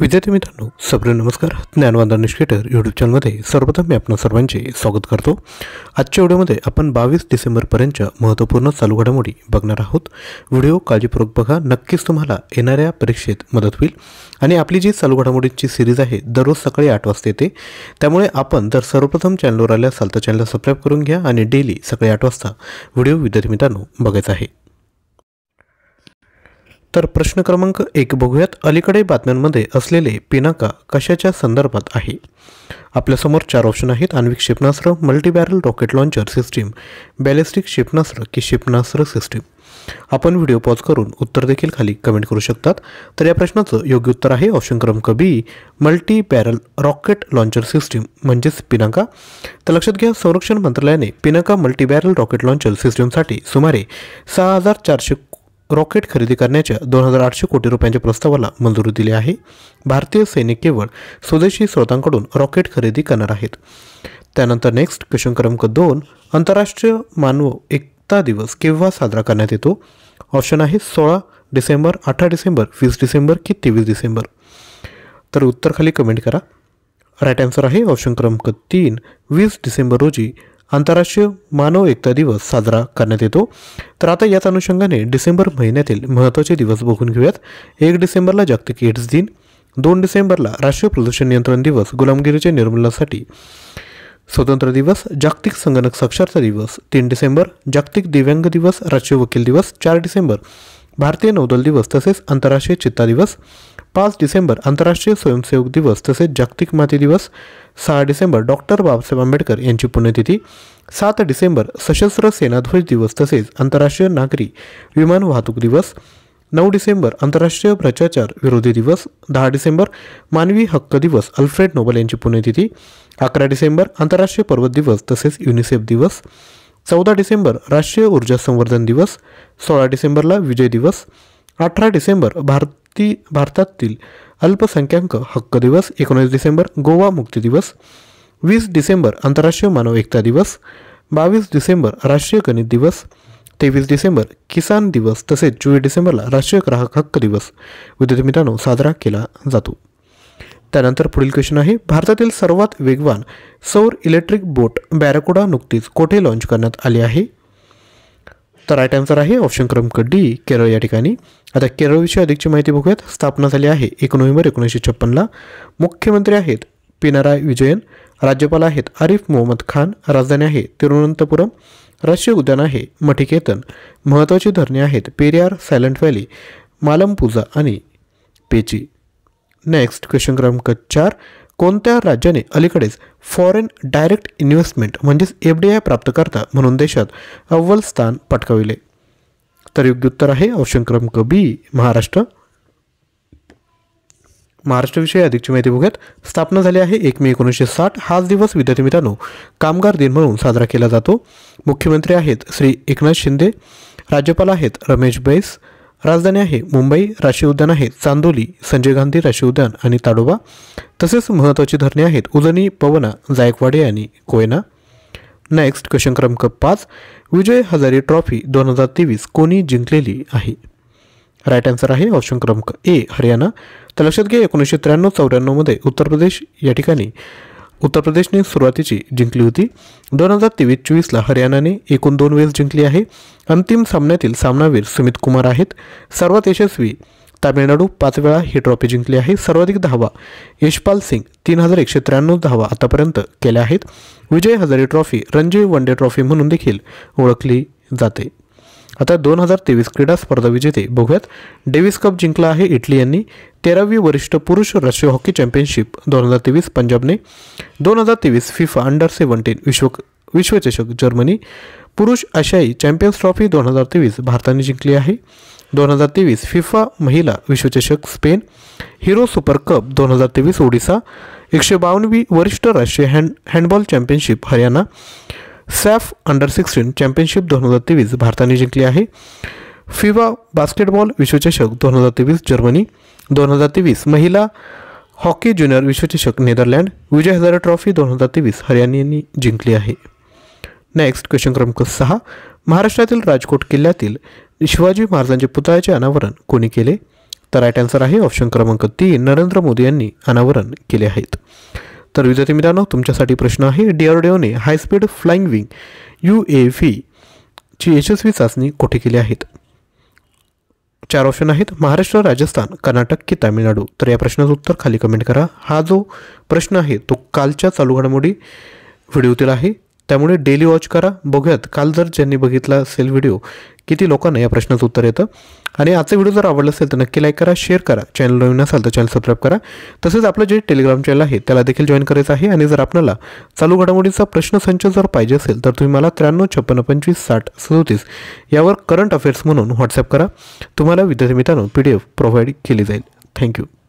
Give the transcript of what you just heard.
विद्यार्थी मित्रांनो सगळे नमस्कार ज्ञानवादा निष्केटर यूट्यूब चॅनलमध्ये सर्वप्रथम मी आपण सर्वांचे स्वागत करतो आजच्या व्हिडिओमध्ये आपण बावीस डिसेंबरपर्यंत महत्त्वपूर्ण चालू घडामोडी बघणार आहोत व्हिडिओ काळजीपूर्वक बघा नक्कीच तुम्हाला येणाऱ्या परीक्षेत मदत होईल आणि आपली जी चालू घडामोडींची सिरीज आहे दररोज सकाळी आठ वाजता येते त्यामुळे आपण जर सर्वप्रथम चॅनलवर आल्या असाल तर चॅनलला सबस्क्राईब करून घ्या आणि डेली सकाळी आठ वाजता व्हिडिओ विद्यार्थी मित्रांनो बघायचा आहे तर प्रश्न क्रमांक एक बघूयात अलीकडे बातम्यांमध्ये असलेले पिनाका कशाच्या संदर्भात आहे आपल्यासमोर चार ऑप्शन आहेत आण्विक क्षेपणास्त्र multibarrel rocket launcher system ballistic क्षेपणास्त्र की क्षेपणास्त्र सिस्टीम आपण व्हिडिओ पॉज करून उत्तर देखील खाली कमेंट करू शकतात तर या प्रश्नाचं योग्य उत्तर आहे ऑप्शन क्रमांक B multi barrel rocket launcher system म्हणजेच पिनाका तर लक्षात घ्या संरक्षण मंत्रालयाने Pinaka multi barrel rocket launcher सिस्टीमसाठी सुमारे सहा हजार चारशे रॉकेट खरेदी करण्याच्या दोन हजार आठशे कोटी रुपयांच्या प्रस्तावाला मंजुरी दिली आहे भारतीय सैनिक केवळ स्वदेशी स्रोतांकडून रॉकेट खरेदी करणार आहेत त्यानंतर नेक्स्ट क्वेश्चन क्रमांक दोन आंतरराष्ट्रीय मानव एकता दिवस केव्हा साजरा करण्यात येतो ऑप्शन आहे सोळा डिसेंबर अठरा डिसेंबर वीस डिसेंबर की तेवीस डिसेंबर तर उत्तर खाली कमेंट करा राईट आन्सर आहे ऑप्शन क्रमांक तीन वीस डिसेंबर रोजी आंतरराष्ट्रीय मानव एकता दिवस साजरा करण्यात येतो तर आता याच अनुषंगाने डिसेंबर महिन्यातील महत्त्वाचे दिवस बघून घेऊयात एक डिसेंबरला जागतिक एड्स दिन दोन डिसेंबरला राष्ट्रीय प्रदूषण नियंत्रण दिवस गुलामगिरीच्या निर्मूलनासाठी स्वतंत्र दिवस जागतिक संगणक साक्षरता दिवस तीन डिसेंबर जागतिक दिव्यांग दिवस राष्ट्रीय वकील दिवस चार डिसेंबर भारतीय नौदल दिवस तसेच आंतरराष्ट्रीय चित्ता दिवस पाच डिसेंबर आंतरराष्ट्रीय स्वयंसेवक दिवस तसेच जागतिक माती दिवस सहा डिसेंबर डॉक्टर बाबासाहेब आंबेडकर यांची पुण्यतिथी सात डिसेंबर सशस्त्र सेनाध्वज दिवस तसेच आंतरराष्ट्रीय नागरी विमान वाहतूक दिवस नऊ डिसेंबर आंतरराष्ट्रीय भ्रष्टाचार विरोधी दिवस दहा डिसेंबर मानवी हक्क दिवस अल्फ्रेड नोबल यांची पुण्यतिथी अकरा डिसेंबर आंतरराष्ट्रीय पर्वत दिवस तसेच युनिसेफ दिवस चौदा डिसेंबर राष्ट्रीय ऊर्जा संवर्धन दिवस सोळा डिसेंबरला विजय दिवस अठरा डिसेंबर भारती भारतातील अल्पसंख्याक हक्क दिवस एकोणीस डिसेंबर गोवा मुक्ती दिवस वीस डिसेंबर आंतरराष्ट्रीय मानव एकता दिवस बावीस डिसेंबर राष्ट्रीय गणित दिवस तेवीस डिसेंबर किसान दिवस तसेच चोवीस डिसेंबरला राष्ट्रीय ग्राहक हक्क दिवस विद्यार्थी मित्रांनो साजरा केला जातो त्यानंतर पुढील क्वेश्चन आहे भारतातील सर्वात वेगवान सौर इलेक्ट्रिक बोट बॅरेकोडा नुकतीच कोठे लॉन्च करण्यात आली आहे तर राईट आन्सर आहे ऑप्शन क्रमांक डी केरळ या ठिकाणी आता केरळविषयी अधिकची माहिती बघूयात स्थापना झाली आहे एक नोव्हेंबर एकोणीसशे छप्पनला मुख्यमंत्री आहेत पिनाराय विजयन राज्यपाल आहेत आरिफ मोहम्मद खान राजधानी आहे तिरुवनंतपुरम राष्ट्रीय उद्यान आहे मठिकेतन महत्त्वाची धरणे आहेत पेरियार सायलेंट व्हॅली मालमपूजा आणि पेची नेक्स्ट क्वेश्चन क्रमांक चार कोणत्या राज्याने अलीकडेच फॉरेन डायरेक्ट इन्व्हेस्टमेंट म्हणजेच एफ डी आय प्राप्तकर्ता म्हणून देशात अव्वल स्थान पटकाविले तर योग्य उत्तर आहे ऑप्शन क्रमांक बी महाराष्ट्र महाराष्ट्राविषयी अधिकची माहिती बघूयात स्थापना झाली आहे एक मे एकोणीसशे साठ हाच दिवस विद्यार्थी मित्रांनो कामगार दिन म्हणून साजरा केला जातो मुख्यमंत्री आहेत श्री एकनाथ शिंदे राज्यपाल आहेत रमेश बैस राजधानी आहे मुंबई राष्ट्रीय उद्यान आहे चांदोली संजय गांधी राष्ट्रीय उद्यान आणि ताडोबा तसेच महत्त्वाची धरणे आहेत उजनी पवना जायकवाडे आणि कोयना नेक्स्ट क्वेश्चन क्रमांक पाच विजय हजारी ट्रॉफी दोन हजार तेवीस कोणी जिंकलेली आहे राईट आन्सर आहे ऑप्शन क्रमांक ए हरियाणा तर लक्षात घ्या एकोणीसशे त्र्याण्णव चौऱ्याण्णवमध्ये उत्तर प्रदेश या ठिकाणी उत्तर प्रदेशने सुरुवातीची जिंकली होती दोन हजार तेवीस चोवीसला हरियाणाने एकूण दोन वेळेस जिंकली आहे अंतिम सामन्यातील सामनावीर सुमित कुमार आहेत सर्वात यशस्वी तामिळनाडू पाच वेळा ही ट्रॉफी जिंकली आहे सर्वाधिक धावा यशपाल सिंग तीन हजार एकशे त्र्याण्णव धावा आतापर्यंत केल्या आहेत Vijay Hazare trophy Ranji one day trophy म्हणून देखील ओळखली जाते आता दोन हजार तेवीस क्रीडा स्पर्धा विजेते बघूयात डेव्हिस कप जिंकला आहे इटली यांनी तेरावी वरिष्ठ पुरुष राष्ट्रीय हॉकी चॅम्पियनशिप दोन हजार तेवीस पंजाबने दोन हजार तेवीस फिफा अंडर सेव्हन्टीन विश्व विश्वचषक जर्मनी पुरुष आशियाई चॅम्पियन्स ट्रॉफी दोन हजार तेवीस भारताने जिंकली आहे दोन हजार तेवीस फिफा महिला विश्वचषक स्पेन हिरो सुपर कप दोन हजार तेवीस ओडिसा एकशे बावन्नवी वरिष्ठ राष्ट्रीय hand handball championship Haryana SAFF under sixteen championship दोन हजार तेवीस भारताने जिंकली आहे फिवा बास्केटबॉल विश्वचषक दोन हजार तेवीस जर्मनी दोन हजार तेवीस महिला हॉकी ज्युनियर विश्वचषक नेदरलँड विजय हजारे ट्रॉफी दोन हजार तेवीस हरियाणाने जिंकली आहे नेक्स्ट क्वेश्चन क्रमांक सहा महाराष्ट्रातील राजकोट किल्ल्यातील शिवाजी महाराजांचे पुतळ्याचे अनावरण कोणी केले तर राईट आन्सर आहे ऑप्शन क्रमांक तीन नरेंद्र मोदी यांनी अनावरण केले आहेत तर विद्यार्थी मित्रांनो तुमच्यासाठी प्रश्न आहे डीआरडीओने high speed flying wing U A ची यशस्वी चाचणी कुठे केली आहेत चार ऑप्शन आहेत महाराष्ट्र राजस्थान कर्नाटक की तामिळनाडू तर या प्रश्नाचं उत्तर खाली कमेंट करा हा जो प्रश्न आहे तो कालच्या चालू घडामोडी व्हिडिओतील आहे त्यामुळे डेली वॉच करा बघूयात काल जर ज्यांनी बघितला असेल व्हिडिओ किती लोकांना या प्रश्नाचं उत्तर येतं आणि आजचा व्हिडिओ जर आवडला असेल तर नक्की लाईक करा शेअर करा चॅनल नवीन असाल तर चॅनल सबस्क्राईब करा तसेच आपलं जे टेलिग्राम चॅनल आहे त्याला देखील जॉईन करायचं आहे आणि जर आपल्याला चालू घडामोडीचा प्रश्न संच जर पाहिजे असेल तर तुम्ही मला त्र्याण्णव छप्पन्न पंचवीस साठ सदोतीस यावर करंट अफेअर्स म्हणून व्हॉट्सअप करा तुम्हाला विद्यार्थी मित्रांनो पी डी एफ प्रोव्हाइड केली जाईल थँक्यू